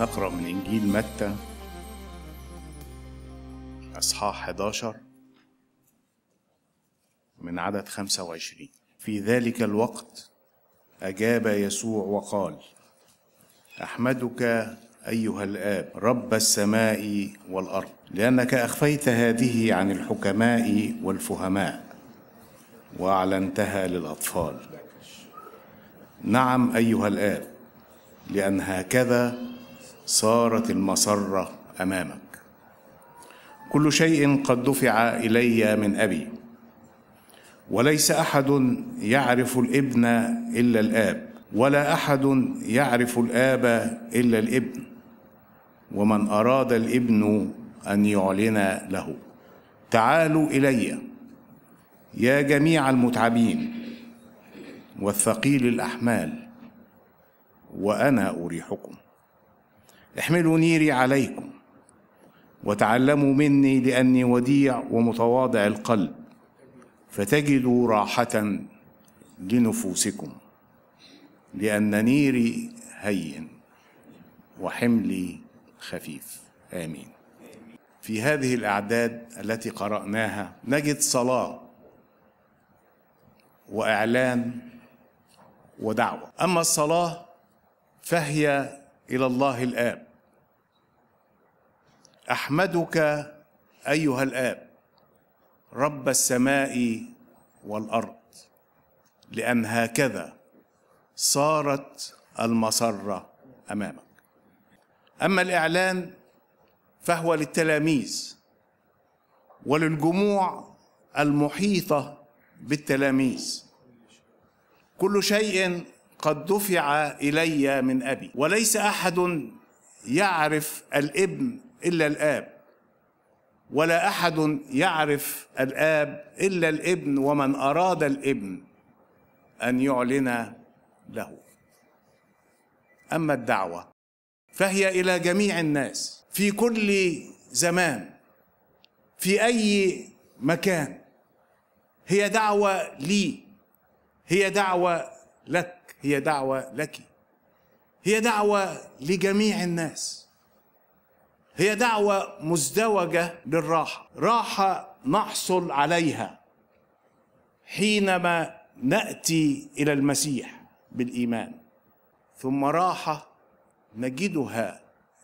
نقرأ من إنجيل متى أصحاح 11 من عدد 25 في ذلك الوقت أجاب يسوع وقال أحمدك أيها الآب رب السماء والأرض لأنك أخفيت هذه عن الحكماء والفهماء وأعلنتها للأطفال نعم أيها الآب لأن هكذا صارت المسرة أمامك كل شيء قد دفع إلي من أبي وليس أحد يعرف الابن إلا الآب ولا أحد يعرف الآب إلا الابن ومن أراد الابن أن يعلن له تعالوا إلي يا جميع المتعبين والثقيل الأحمال وأنا أريحكم احملوا نيري عليكم وتعلموا مني لاني وديع ومتواضع القلب فتجدوا راحه لنفوسكم لان نيري هين وحملي خفيف امين في هذه الاعداد التي قراناها نجد صلاه واعلان ودعوه اما الصلاه فهي الى الله الاب احمدك ايها الاب رب السماء والارض لان هكذا صارت المسره امامك اما الاعلان فهو للتلاميذ وللجموع المحيطه بالتلاميذ كل شيء قد دفع الي من ابي وليس احد يعرف الابن الا الاب ولا احد يعرف الاب الا الابن ومن اراد الابن ان يعلن له اما الدعوه فهي الى جميع الناس في كل زمان في اي مكان هي دعوه لي هي دعوه لك هي دعوه لك هي دعوه لجميع الناس هي دعوة مزدوجة للراحة راحة نحصل عليها حينما نأتي إلى المسيح بالإيمان ثم راحة نجدها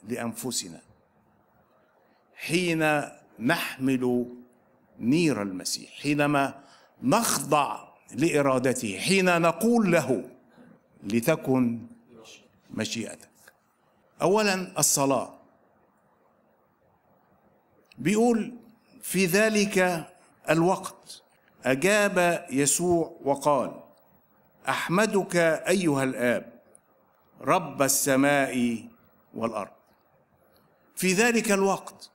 لأنفسنا حين نحمل نير المسيح حينما نخضع لإرادته حين نقول له لتكن مشيئتك أولا الصلاة بيقول في ذلك الوقت اجاب يسوع وقال احمدك ايها الاب رب السماء والارض في ذلك الوقت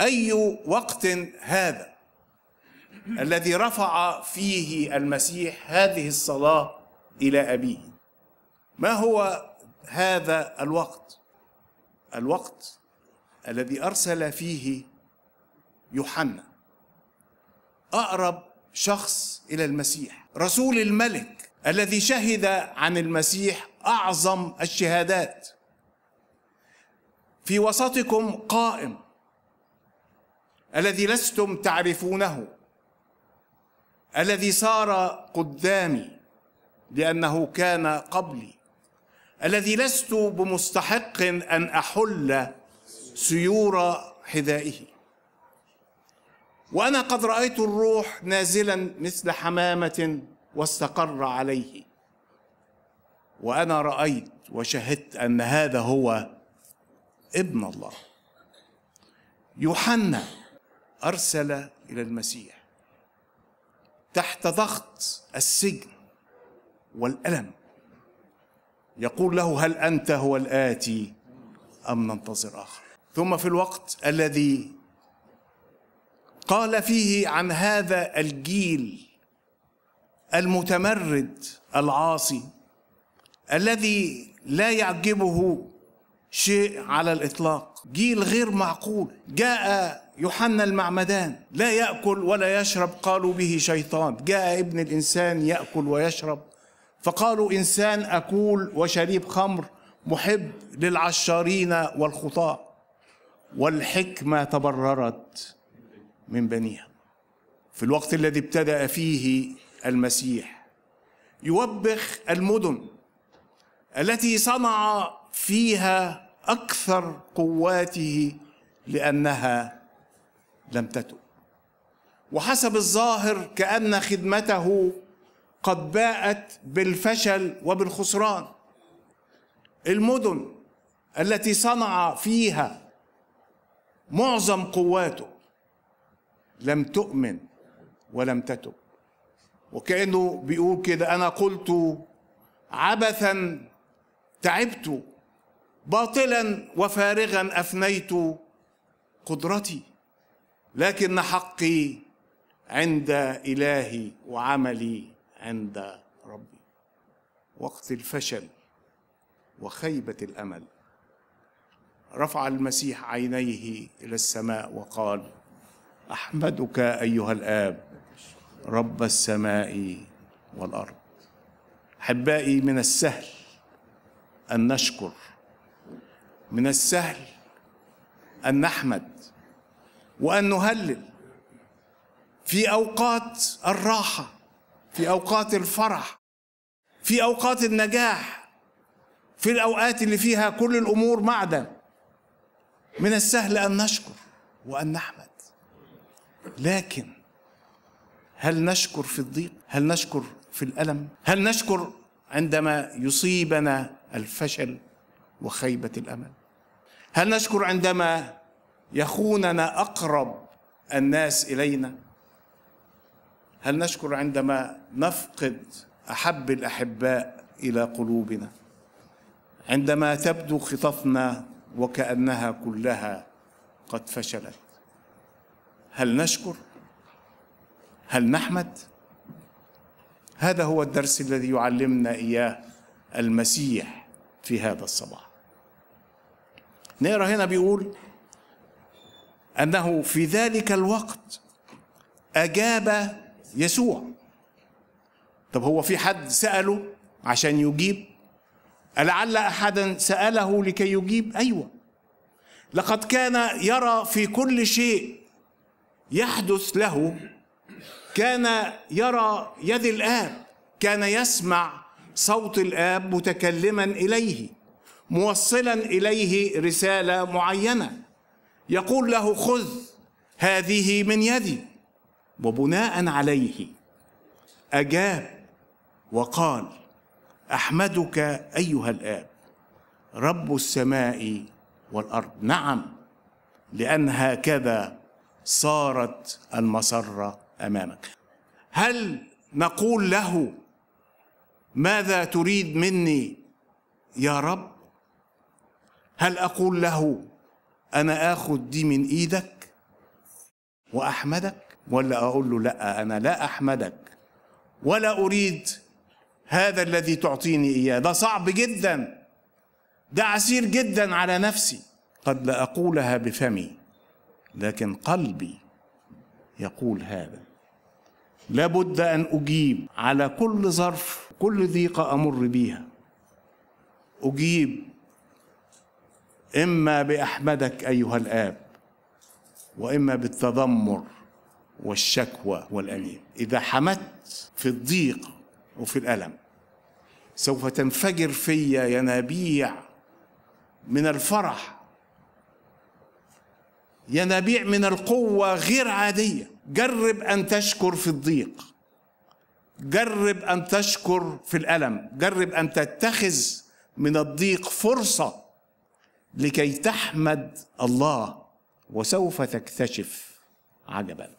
اي وقت هذا الذي رفع فيه المسيح هذه الصلاه الى ابيه ما هو هذا الوقت الوقت الذي ارسل فيه يوحنا اقرب شخص الى المسيح رسول الملك الذي شهد عن المسيح اعظم الشهادات في وسطكم قائم الذي لستم تعرفونه الذي صار قدامي لانه كان قبلي الذي لست بمستحق ان احل سيور حذائه وانا قد رايت الروح نازلا مثل حمامه واستقر عليه وانا رايت وشهدت ان هذا هو ابن الله يوحنا ارسل الى المسيح تحت ضغط السجن والالم يقول له هل انت هو الاتي ام ننتظر اخر ثم في الوقت الذي قال فيه عن هذا الجيل المتمرد العاصي الذي لا يعجبه شيء على الاطلاق جيل غير معقول جاء يوحنا المعمدان لا ياكل ولا يشرب قالوا به شيطان جاء ابن الانسان ياكل ويشرب فقالوا انسان اكول وشريب خمر محب للعشارين والخطاه والحكمة تبررت من بنيها في الوقت الذي ابتدأ فيه المسيح يوبخ المدن التي صنع فيها أكثر قواته لأنها لم تتب وحسب الظاهر كأن خدمته قد باءت بالفشل وبالخسران المدن التي صنع فيها معظم قواته لم تؤمن ولم تتب وكأنه بيقول كده أنا قلت عبثا تعبت باطلا وفارغا أفنيت قدرتي لكن حقي عند إلهي وعملي عند ربي وقت الفشل وخيبة الأمل رفع المسيح عينيه الى السماء وقال احمدك ايها الاب رب السماء والارض احبائي من السهل ان نشكر من السهل ان نحمد وان نهلل في اوقات الراحه في اوقات الفرح في اوقات النجاح في الاوقات اللي فيها كل الامور معدن من السهل ان نشكر وان نحمد لكن هل نشكر في الضيق هل نشكر في الالم هل نشكر عندما يصيبنا الفشل وخيبه الامل هل نشكر عندما يخوننا اقرب الناس الينا هل نشكر عندما نفقد احب الاحباء الى قلوبنا عندما تبدو خططنا وكأنها كلها قد فشلت هل نشكر هل نحمد هذا هو الدرس الذي يعلمنا اياه المسيح في هذا الصباح نقرا هنا بيقول انه في ذلك الوقت اجاب يسوع طب هو في حد ساله عشان يجيب لعل احدا ساله لكي يجيب ايوه لقد كان يرى في كل شيء يحدث له كان يرى يد الاب كان يسمع صوت الاب متكلما اليه موصلا اليه رساله معينه يقول له خذ هذه من يدي وبناء عليه اجاب وقال احمدك ايها الاب رب السماء والارض نعم لان هكذا صارت المسره امامك هل نقول له ماذا تريد مني يا رب هل اقول له انا اخذ دي من ايدك واحمدك ولا اقول له لا انا لا احمدك ولا اريد هذا الذي تعطيني اياه ده صعب جدا ده عسير جدا على نفسي قد لا اقولها بفمي لكن قلبي يقول هذا لابد ان اجيب على كل ظرف كل ضيقه امر بيها اجيب اما باحمدك ايها الاب واما بالتذمر والشكوى والأنين إذا حمدت في الضيق وفي الألم سوف تنفجر فيا ينابيع من الفرح ينابيع من القوة غير عادية جرب أن تشكر في الضيق جرب أن تشكر في الألم جرب أن تتخذ من الضيق فرصة لكي تحمد الله وسوف تكتشف عجبا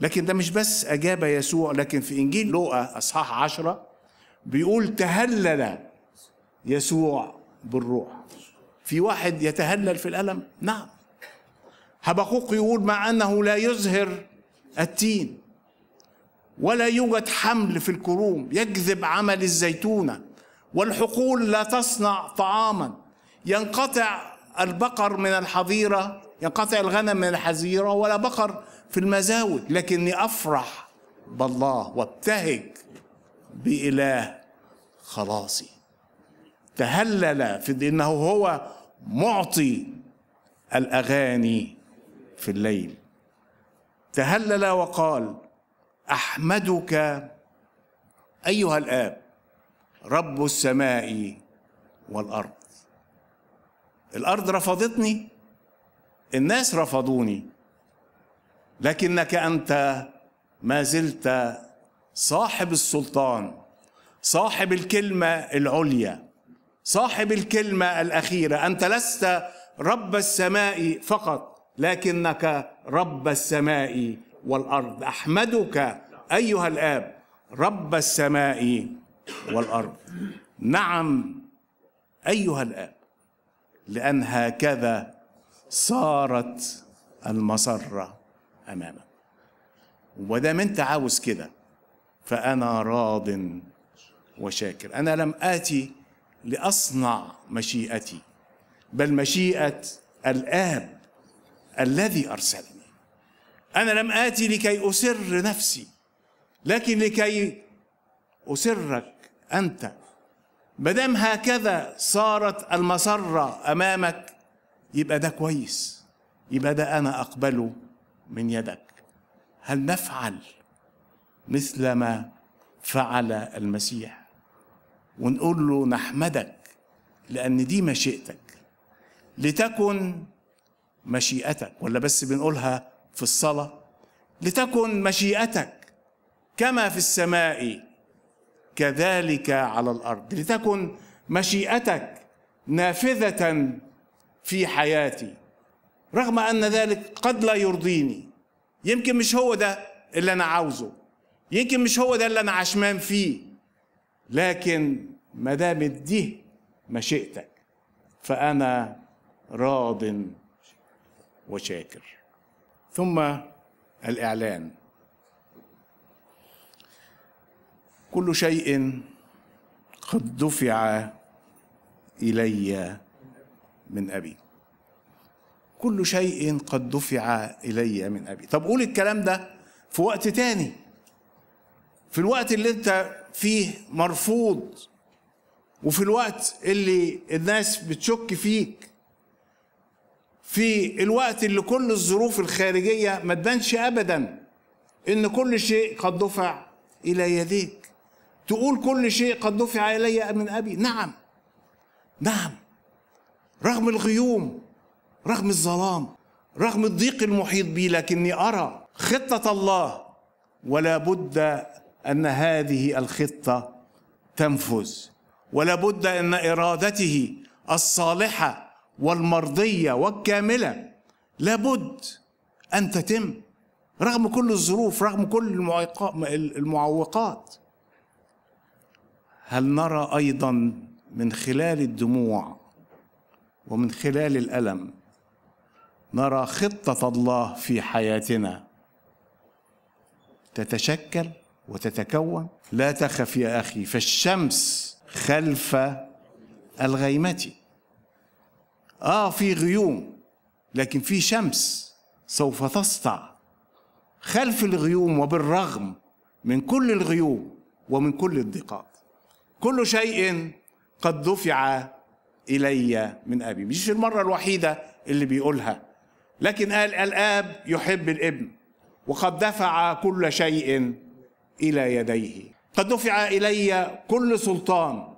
لكن ده مش بس أجاب يسوع لكن في إنجيل لوقا أصحاح عشرة بيقول تهلل يسوع بالروح في واحد يتهلل في الألم نعم هبقوق يقول مع أنه لا يزهر التين ولا يوجد حمل في الكروم يجذب عمل الزيتونة والحقول لا تصنع طعاما ينقطع البقر من الحظيرة ينقطع الغنم من الحظيرة ولا بقر في المزاوج لكني أفرح بالله وابتهج بإله خلاصي تهلل في انه هو معطي الاغاني في الليل تهلل وقال احمدك ايها الاب رب السماء والارض الارض رفضتني الناس رفضوني لكنك انت ما زلت صاحب السلطان صاحب الكلمه العليا صاحب الكلمه الاخيره انت لست رب السماء فقط لكنك رب السماء والارض احمدك ايها الاب رب السماء والارض نعم ايها الاب لان هكذا صارت المسره امامك وما دام انت عاوز كده فانا راض وشاكر انا لم اتي لاصنع مشيئتي بل مشيئه الاب الذي ارسلني انا لم اتي لكي اسر نفسي لكن لكي اسرك انت ما دام هكذا صارت المسره امامك يبقى ده كويس يبقى ده انا اقبله من يدك هل نفعل مثل ما فعل المسيح ونقول له نحمدك لأن دي مشيئتك لتكن مشيئتك ولا بس بنقولها في الصلاة لتكن مشيئتك كما في السماء كذلك على الأرض لتكن مشيئتك نافذة في حياتي رغم ان ذلك قد لا يرضيني يمكن مش هو ده اللي انا عاوزه يمكن مش هو ده اللي انا عشمان فيه لكن ما دام دي مشيئتك فانا راض وشاكر ثم الاعلان كل شيء قد دفع الي من ابي كل شيء قد دفع إلي من أبي طب قول الكلام ده في وقت تاني في الوقت اللي انت فيه مرفوض وفي الوقت اللي الناس بتشك فيك في الوقت اللي كل الظروف الخارجية ما تبانش أبدا إن كل شيء قد دفع إلى يديك تقول كل شيء قد دفع إلي من أبي نعم نعم رغم الغيوم رغم الظلام رغم الضيق المحيط بي لكني أرى خطة الله ولا بد أن هذه الخطة تنفذ ولا بد أن إرادته الصالحة والمرضية والكاملة لابد أن تتم رغم كل الظروف رغم كل المعوقات هل نرى ايضا من خلال الدموع ومن خلال الالم نرى خطة الله في حياتنا تتشكل وتتكون لا تخف يا أخي فالشمس خلف الغيمة آه في غيوم لكن في شمس سوف تسطع خلف الغيوم وبالرغم من كل الغيوم ومن كل الضيقات كل شيء قد دفع إلي من أبي مش المرة الوحيدة اللي بيقولها لكن قال الآب يحب الابن وقد دفع كل شيء إلى يديه قد دفع إلي كل سلطان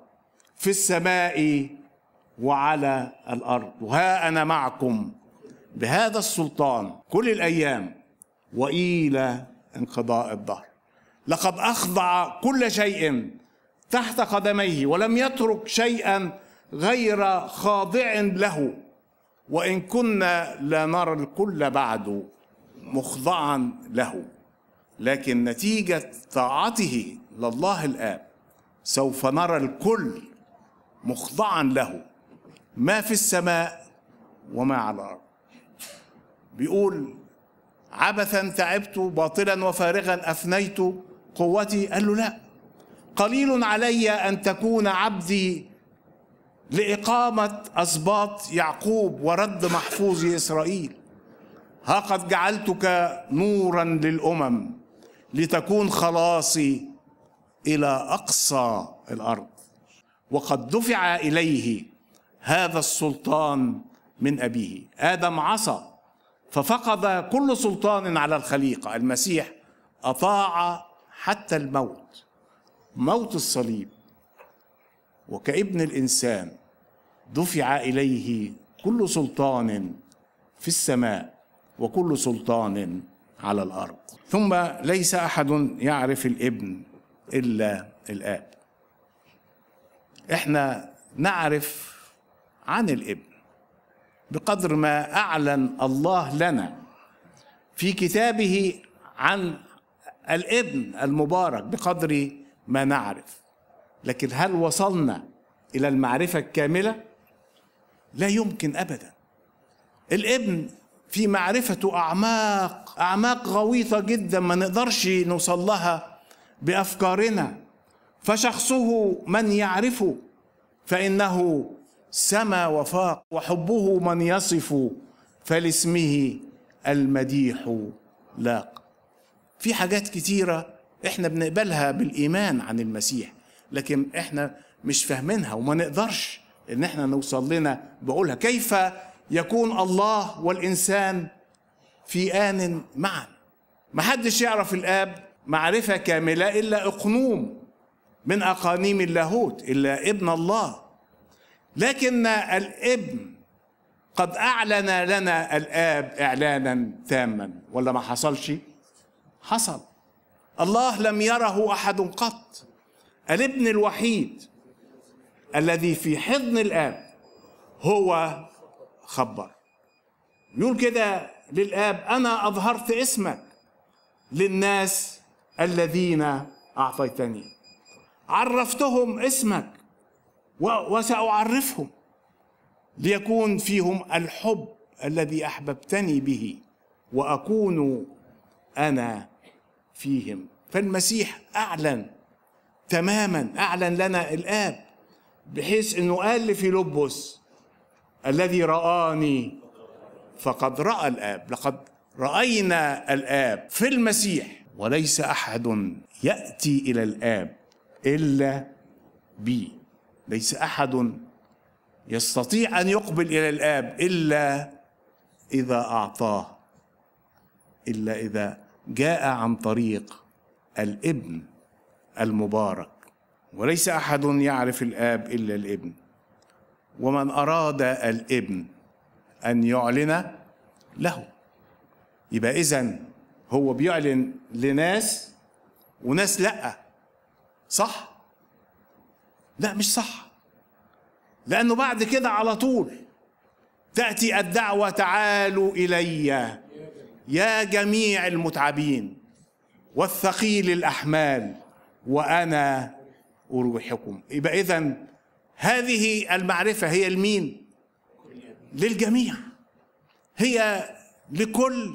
في السماء وعلى الأرض وها أنا معكم بهذا السلطان كل الأيام وإلى انقضاء الدهر لقد أخضع كل شيء تحت قدميه ولم يترك شيئا غير خاضع له وإن كنا لا نرى الكل بعد مخضعا له لكن نتيجة طاعته لله الآب سوف نرى الكل مخضعا له ما في السماء وما على الأرض بيقول عبثا تعبت باطلا وفارغا أفنيت قوتي قال له لا قليل علي أن تكون عبدي لإقامة أسباط يعقوب ورد محفوظ إسرائيل ها قد جعلتك نورا للأمم لتكون خلاصي إلى أقصى الأرض وقد دفع إليه هذا السلطان من أبيه آدم عصى ففقد كل سلطان على الخليقة المسيح أطاع حتى الموت موت الصليب وكابن الإنسان دفع اليه كل سلطان في السماء وكل سلطان على الارض ثم ليس احد يعرف الابن الا الاب احنا نعرف عن الابن بقدر ما اعلن الله لنا في كتابه عن الابن المبارك بقدر ما نعرف لكن هل وصلنا الى المعرفه الكامله لا يمكن ابدا الابن في معرفته اعماق اعماق غويطه جدا ما نقدرش نوصل لها بافكارنا فشخصه من يعرفه فانه سما وفاق وحبه من يصف فلاسمه المديح لاق في حاجات كتيره احنا بنقبلها بالايمان عن المسيح لكن احنا مش فاهمينها وما نقدرش ان احنا نوصل لنا بقولها كيف يكون الله والانسان في ان معا ما حدش يعرف الاب معرفه كامله الا اقنوم من اقانيم اللاهوت الا ابن الله لكن الابن قد اعلن لنا الاب اعلانا تاما ولا ما حصلش حصل الله لم يره احد قط الابن الوحيد الذي في حضن الآب هو خبر يقول كده للآب أنا أظهرت اسمك للناس الذين أعطيتني عرفتهم اسمك وسأعرفهم ليكون فيهم الحب الذي أحببتني به وأكون أنا فيهم فالمسيح أعلن تماما أعلن لنا الآب بحيث انه قال لفيلبس الذي رآني فقد رأى الآب لقد رأينا الآب في المسيح وليس أحد يأتي إلى الآب إلا بي ليس أحد يستطيع أن يقبل إلى الآب إلا إذا أعطاه إلا إذا جاء عن طريق الابن المبارك وليس احد يعرف الاب الا الابن ومن اراد الابن ان يعلن له يبقى اذا هو بيعلن لناس وناس لا صح لا مش صح لانه بعد كده على طول تاتي الدعوه تعالوا الي يا جميع المتعبين والثقيل الاحمال وانا وروحكم يبقى إذا هذه المعرفة هي لمين؟ للجميع هي لكل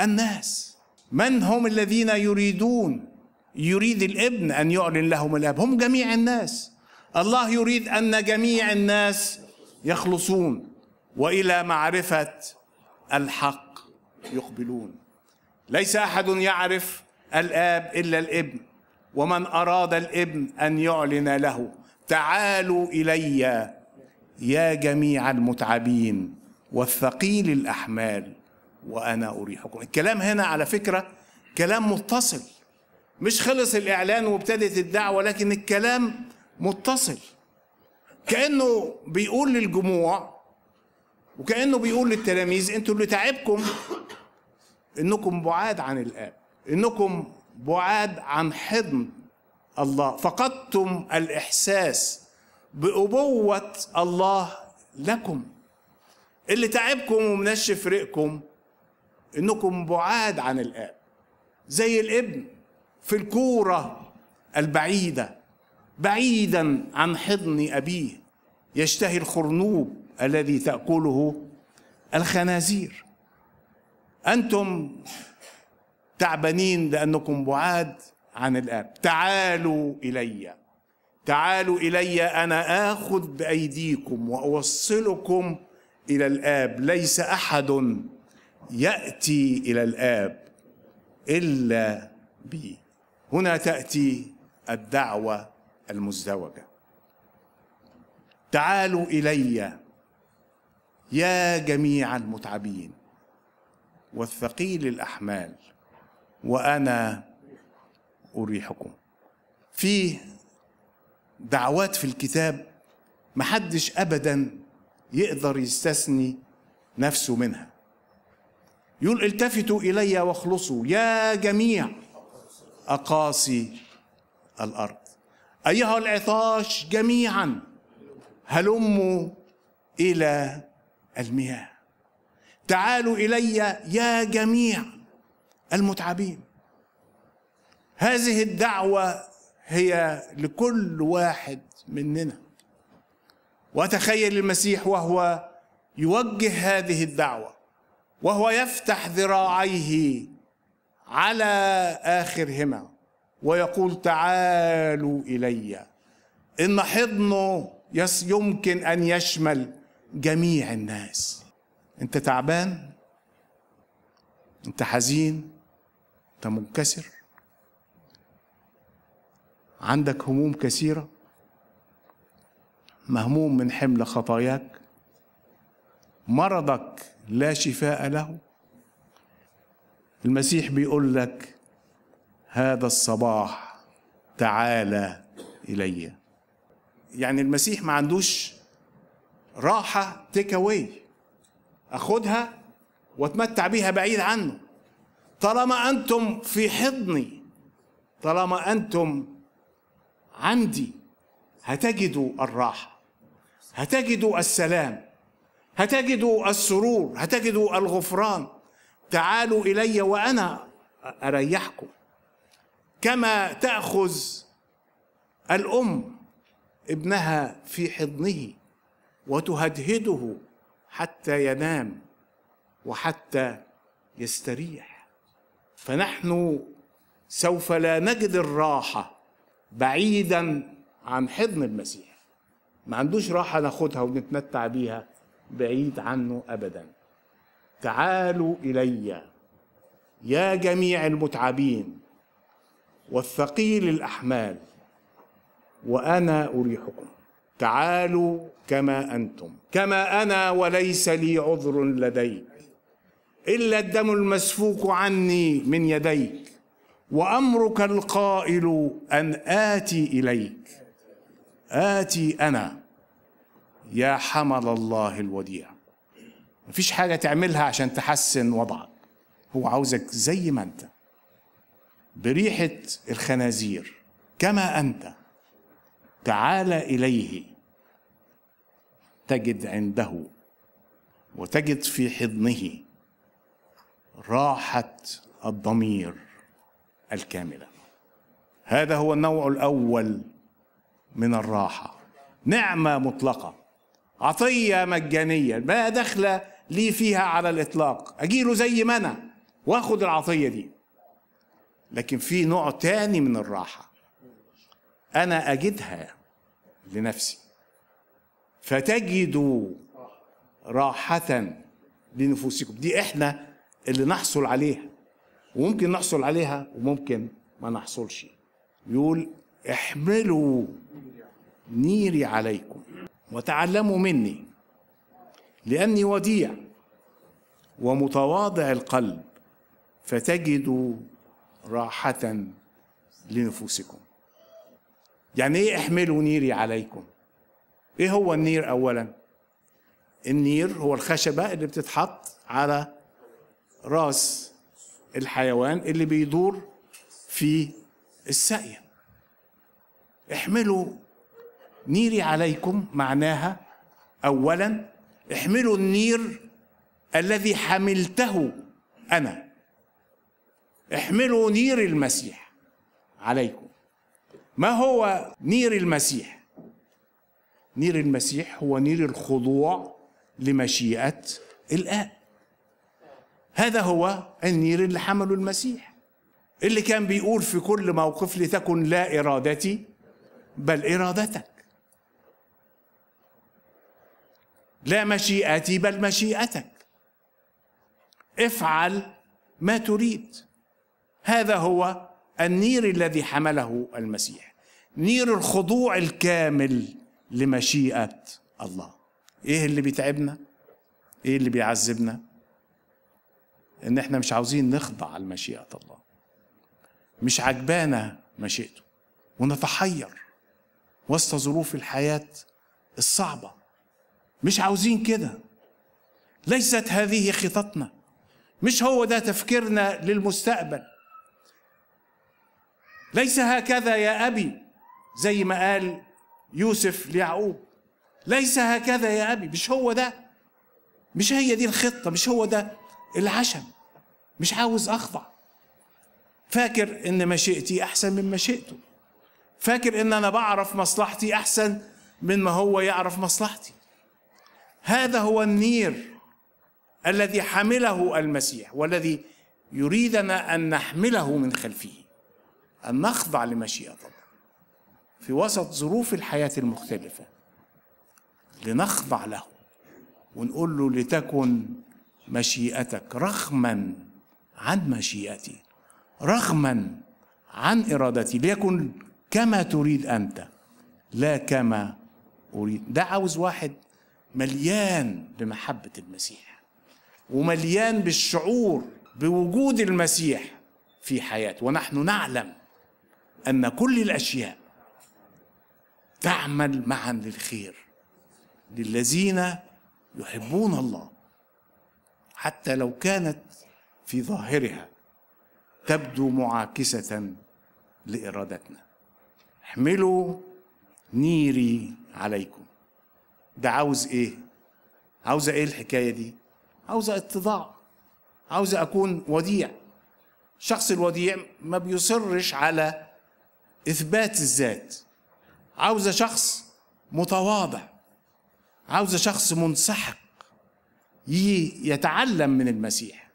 الناس من هم الذين يريدون يريد الابن أن يعلن لهم الأب هم جميع الناس الله يريد أن جميع الناس يخلصون وإلى معرفة الحق يقبلون ليس أحد يعرف الآب إلا الابن ومن أراد الابن أن يعلن له تعالوا إلي يا جميع المتعبين والثقيل الأحمال وأنا أريحكم الكلام هنا على فكرة كلام متصل مش خلص الإعلان وابتدت الدعوة لكن الكلام متصل كأنه بيقول للجموع وكأنه بيقول للتلاميذ انتوا اللي تعبكم انكم بعاد عن الآب انكم بعاد عن حضن الله فقدتم الاحساس بابوه الله لكم اللي تعبكم ومنشف ريقكم انكم بعاد عن الاب زي الابن في الكوره البعيده بعيدا عن حضن ابيه يشتهي الخرنوب الذي تاكله الخنازير انتم تعبانين لأنكم بعاد عن الآب تعالوا إلي تعالوا إلي أنا آخذ بأيديكم وأوصلكم إلى الآب ليس أحد يأتي إلى الآب إلا بي هنا تأتي الدعوة المزدوجة تعالوا إلي يا جميع المتعبين والثقيل الأحمال وأنا أريحكم في دعوات في الكتاب محدش أبدا يقدر يستثني نفسه منها يقول التفتوا إلي واخلصوا يا جميع أقاصي الأرض أيها العطاش جميعا هلموا إلى المياه تعالوا إلي يا جميع المتعبين هذه الدعوه هي لكل واحد مننا وتخيل المسيح وهو يوجه هذه الدعوه وهو يفتح ذراعيه على اخرهما ويقول تعالوا الي ان حضنه يمكن ان يشمل جميع الناس انت تعبان انت حزين انت منكسر عندك هموم كثيره مهموم من حمل خطاياك مرضك لا شفاء له المسيح بيقول لك هذا الصباح تعالى الي يعني المسيح ما عندوش راحه تكوي اخدها واتمتع بيها بعيد عنه طالما أنتم في حضني طالما أنتم عندي هتجدوا الراحة هتجدوا السلام هتجدوا السرور هتجدوا الغفران تعالوا إلي وأنا أريحكم كما تأخذ الأم ابنها في حضنه وتهدهده حتى ينام وحتى يستريح فنحن سوف لا نجد الراحه بعيدا عن حضن المسيح ما عندوش راحه ناخدها ونتمتع بيها بعيد عنه ابدا تعالوا الي يا جميع المتعبين والثقيل الاحمال وانا اريحكم تعالوا كما انتم كما انا وليس لي عذر لديك إلا الدم المسفوك عني من يديك وأمرك القائل أن آتي إليك آتي أنا يا حمل الله الوديع مفيش حاجة تعملها عشان تحسن وضعك هو عاوزك زي ما أنت بريحة الخنازير كما أنت تعال إليه تجد عنده وتجد في حضنه راحه الضمير الكامله هذا هو النوع الاول من الراحه نعمه مطلقه عطيه مجانيه ما دخل لي فيها على الاطلاق اجيله زي ما انا واخد العطيه دي لكن في نوع تاني من الراحه انا اجدها لنفسي فتجدوا راحه لنفوسكم دي احنا اللي نحصل عليها وممكن نحصل عليها وممكن ما نحصلش يقول احملوا نيري عليكم وتعلموا مني لاني وديع ومتواضع القلب فتجدوا راحه لنفوسكم يعني ايه احملوا نيري عليكم ايه هو النير اولا النير هو الخشبه اللي بتتحط على راس الحيوان اللي بيدور في الساقية احملوا نيري عليكم معناها أولا احملوا النير الذي حملته أنا احملوا نير المسيح عليكم ما هو نير المسيح نير المسيح هو نير الخضوع لمشيئة الآب هذا هو النير اللي حمله المسيح اللي كان بيقول في كل موقف لتكن لا إرادتي بل إرادتك لا مشيئتي بل مشيئتك افعل ما تريد هذا هو النير الذي حمله المسيح نير الخضوع الكامل لمشيئه الله ايه اللي بيتعبنا ايه اللي بيعذبنا ان احنا مش عاوزين نخضع لمشيئه الله مش عجبانا مشيئته ونتحير وسط ظروف الحياه الصعبه مش عاوزين كده ليست هذه خططنا مش هو ده تفكيرنا للمستقبل ليس هكذا يا ابي زي ما قال يوسف ليعقوب ليس هكذا يا ابي مش هو ده مش هي دي الخطه مش هو ده العشم مش عاوز اخضع فاكر ان مشيئتي احسن من مشيئته فاكر ان انا بعرف مصلحتي احسن من ما هو يعرف مصلحتي هذا هو النير الذي حمله المسيح والذي يريدنا ان نحمله من خلفه ان نخضع لمشيئه الله في وسط ظروف الحياه المختلفه لنخضع له ونقول له لتكن مشيئتك رغما عن مشيئتي رغما عن ارادتي ليكن كما تريد انت لا كما اريد ده عاوز واحد مليان بمحبه المسيح ومليان بالشعور بوجود المسيح في حياته ونحن نعلم ان كل الاشياء تعمل معا للخير للذين يحبون الله حتى لو كانت في ظاهرها تبدو معاكسة لإرادتنا احملوا نيري عليكم ده عاوز ايه عاوزة ايه الحكاية دي عاوزة اتضاع عاوزة اكون وديع الشخص الوديع ما بيصرش على اثبات الذات عاوزة شخص متواضع عاوزة شخص منسحق يتعلم من المسيح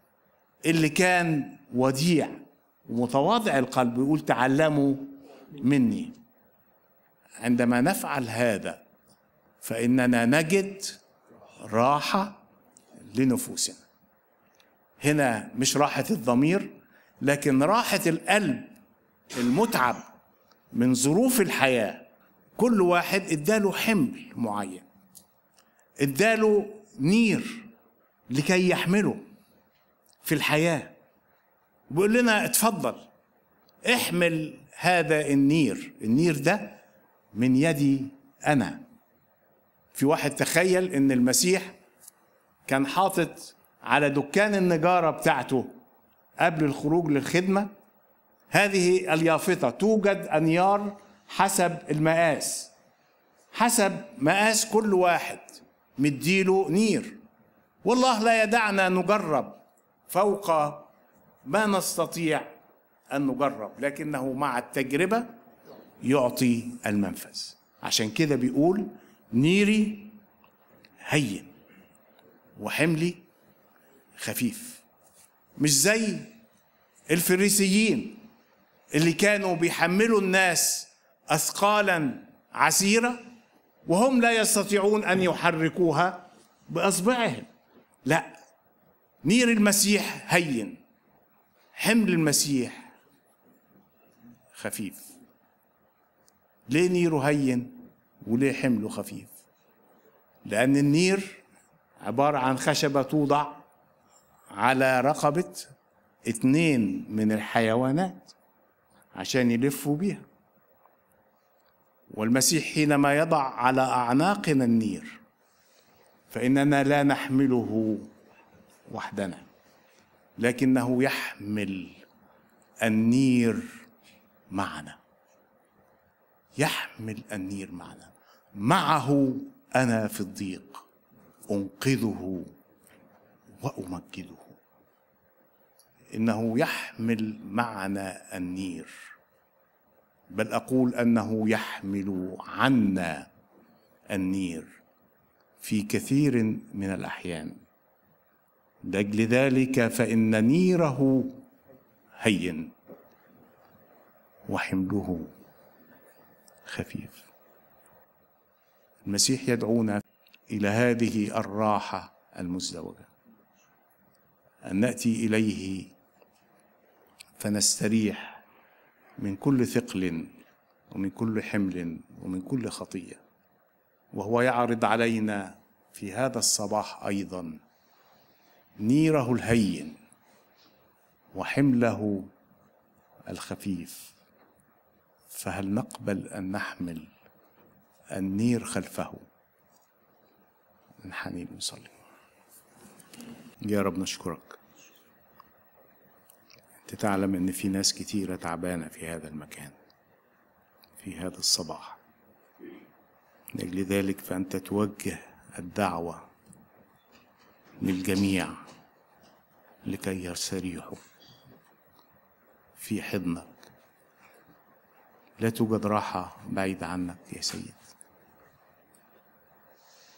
اللي كان وديع ومتواضع القلب يقول تعلموا مني عندما نفعل هذا فإننا نجد راحة لنفوسنا هنا مش راحة الضمير لكن راحة القلب المتعب من ظروف الحياة كل واحد اداله حمل معين اداله نير لكي يحمله في الحياة بيقول لنا اتفضل احمل هذا النير النير ده من يدي أنا في واحد تخيل ان المسيح كان حاطط على دكان النجارة بتاعته قبل الخروج للخدمة هذه اليافطة توجد أنيار حسب المقاس حسب مقاس كل واحد مديله نير والله لا يدعنا نجرب فوق ما نستطيع ان نجرب لكنه مع التجربه يعطي المنفذ عشان كده بيقول نيري هين وحملي خفيف مش زي الفريسيين اللي كانوا بيحملوا الناس اثقالا عسيره وهم لا يستطيعون ان يحركوها باصبعهم لا نير المسيح هين حمل المسيح خفيف ليه نيره هين وليه حمله خفيف لأن النير عبارة عن خشبة توضع على رقبة اتنين من الحيوانات عشان يلفوا بها والمسيح حينما يضع على أعناقنا النير فإننا لا نحمله وحدنا لكنه يحمل النير معنا يحمل النير معنا معه أنا في الضيق أنقذه وأمجده إنه يحمل معنا النير بل أقول أنه يحمل عنا النير في كثير من الأحيان لأجل ذلك فإن نيره هين وحمله خفيف المسيح يدعونا إلى هذه الراحة المزدوجة أن نأتي إليه فنستريح من كل ثقل ومن كل حمل ومن كل خطيه وهو يعرض علينا في هذا الصباح ايضا نيره الهين وحمله الخفيف فهل نقبل ان نحمل النير خلفه نحني نصلي يا رب نشكرك انت تعلم ان في ناس كتيره تعبانه في هذا المكان في هذا الصباح لاجل ذلك فانت توجه الدعوة للجميع لكي يستريحوا في حضنك لا توجد راحة بعيد عنك يا سيد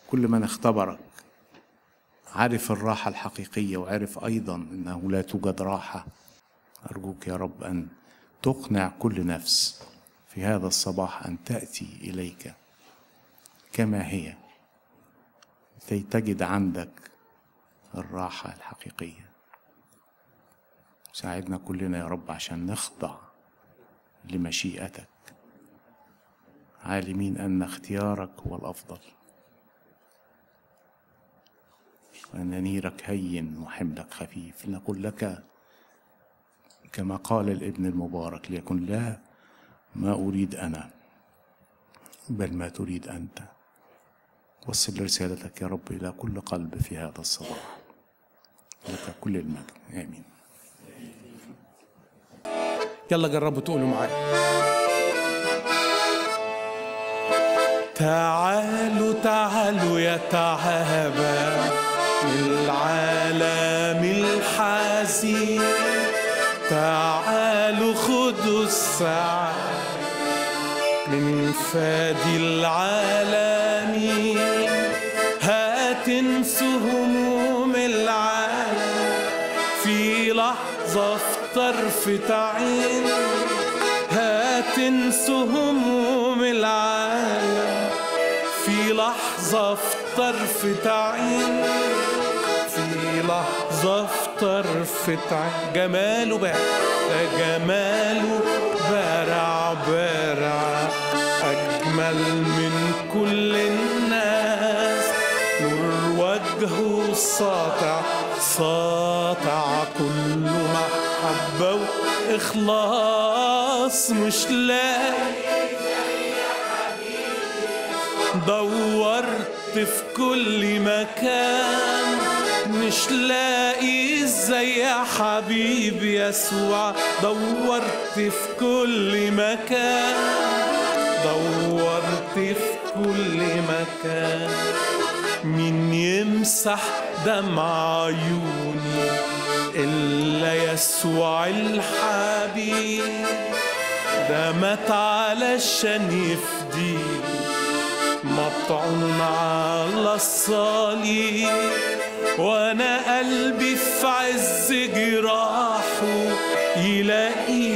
كل من اختبرك عرف الراحة الحقيقية وعرف أيضا أنه لا توجد راحة أرجوك يا رب أن تقنع كل نفس في هذا الصباح أن تأتي إليك كما هي كي تجد عندك الراحة الحقيقية ساعدنا كلنا يا رب عشان نخضع لمشيئتك عالمين أن اختيارك هو الأفضل وأن نيرك هين وحملك خفيف نقول لك كما قال الابن المبارك ليكن لا ما أريد أنا بل ما تريد أنت وصل رسالتك يا رب إلى كل قلب في هذا الصباح لك كل المجد آمين يلا جربوا تقولوا معايا تعالوا تعالوا يا تعابة للعالم الحزين تعالوا خدوا الساعة من فادي العالمين طرف تعين هتنسى هموم العالم في لحظة في طرف تعين في لحظة في طرف تعين جماله بارع جماله بارع بارع أجمل من كل الناس نور وجهه ساطع ساطع كل محبة محبة وإخلاص مش لاقي دورت في كل مكان مش لاقي زي حبيب يسوع دورت في كل مكان دورت في كل مكان مين يمسح دمع عيوني إلا يسوع الحبيب ده مات علشان يفديني مطعون على الصليب وأنا قلبي في عز جراحه يلاقي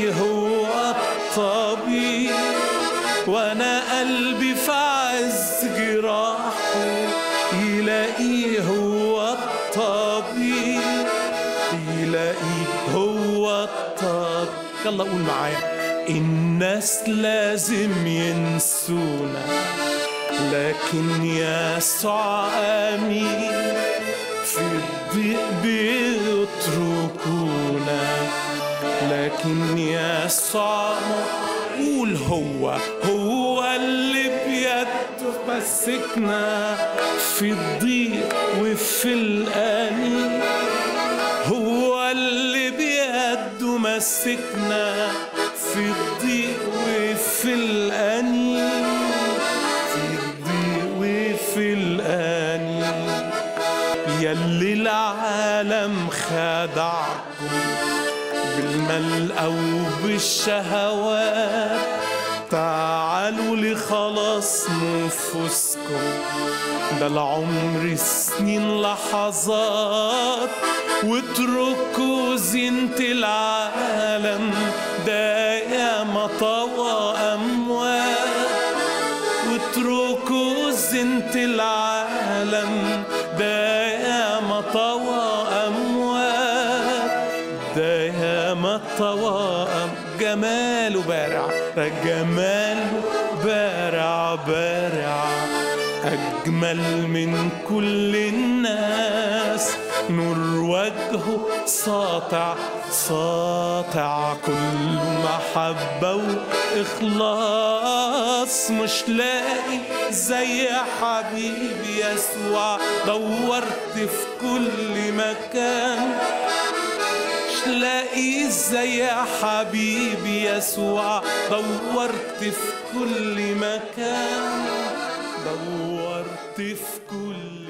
يلا قول معايا الناس لازم ينسونا لكن يسوع أمين في الضيق بيتركونا لكن يسوع قول هو هو اللي بيده مسكنا في الضيق وفي الأمين ماسكنا في الضيق وفي الأني في الضيق وفي الأني اللي العالم خدعكم بالملقى وبالشهوات تعالوا لخلاص نفوسكم ده العمر سنين لحظات واتركوا زينة العالم دائما طوى أموال واتركوا زينة العالم دائما طوى ده دائما طوى جماله بارع جماله بارع بارع أجمل من كل الناس نور وجهه ساطع ساطع كل محبة وإخلاص مش لاقي زي حبيبي يسوع دورت في كل مكان مش لاقي زي حبيبي يسوع دورت في كل مكان دورت في كل